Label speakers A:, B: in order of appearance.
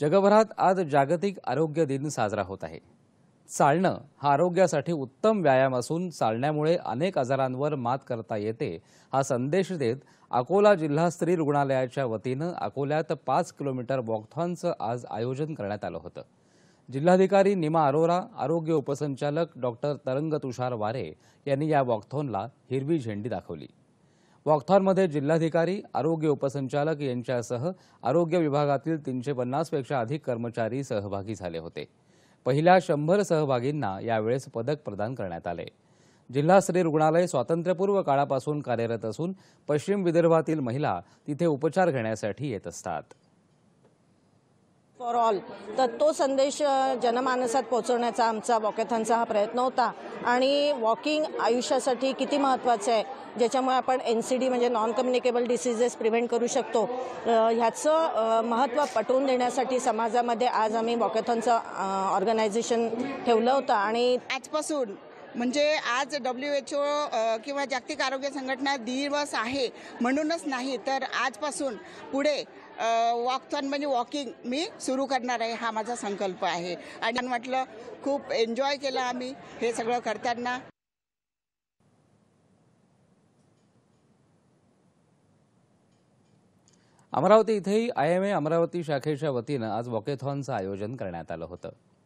A: जगभरात आज जागतिक आरोग्य दिन साजरा होत आहे चालणं हा आरोग्यासाठी उत्तम व्यायाम असून चालण्यामुळे अनेक आजारांवर मात करता येते हा संदेश देत अकोला जिल्हा स्त्री रुग्णालयाच्या वतीनं अकोल्यात पाच किलोमीटर वॉकथॉनचं आज आयोजन करण्यात आलं होतं जिल्हाधिकारी निमा अरोरा आरोग्य उपसंचालक डॉक्टर तरंग तुषार वारे यांनी या वॉकथॉनला हिरवी झेंडी दाखवली वॉकथॉनमध्ये जिल्हाधिकारी आरोग्य उपसंचालक यांच्यासह आरोग्य विभागातील तीनशे पन्नासपेक्षा अधिक कर्मचारी सहभागी झाले होते पहिल्या शंभर सहभागींना यावेळेस पदक प्रदान करण्यात आले जिल्हास्तरीय रुग्णालय स्वातंत्र्यपूर्व काळापासून कार्यरत असून पश्चिम विदर्भातील महिला तिथे उपचार घेण्यासाठी येत असतात
B: फॉर ऑल तर तो संदेश जनमानसात पोहोचवण्याचा आमचा वॉकेथॉनचा हा प्रयत्न होता आणि वॉकिंग आयुष्यासाठी किती महत्त्वाचं आहे ज्याच्यामुळे आपण एन सी डी म्हणजे नॉन कम्युनिकेबल डिसिजेस प्रिव्हेंट करू शकतो ह्याचं महत्त्व पटवून देण्यासाठी समाजामध्ये आज आम्ही वॉकेथॉनचं ऑर्गनायझेशन ठेवलं होतं आणि
C: आजपासून म्हणजे आज डब्ल्यू एच ओ किंवा जागतिक आरोग्य संघटना दिवस आहे म्हणूनच नाही तर आजपासून पुढे वॉकथॉन म्हणजे वॉकिंग मी सुरू करणार आहे हा माझा संकल्प आहे आणि म्हटलं खूप एन्जॉय केला आम्ही हे सगळं करताना
A: अमरावती इथेही आय एम ए अमरावती शाखेच्या वतीनं आज वॉकेथॉनचं आयोजन करण्यात आलं होतं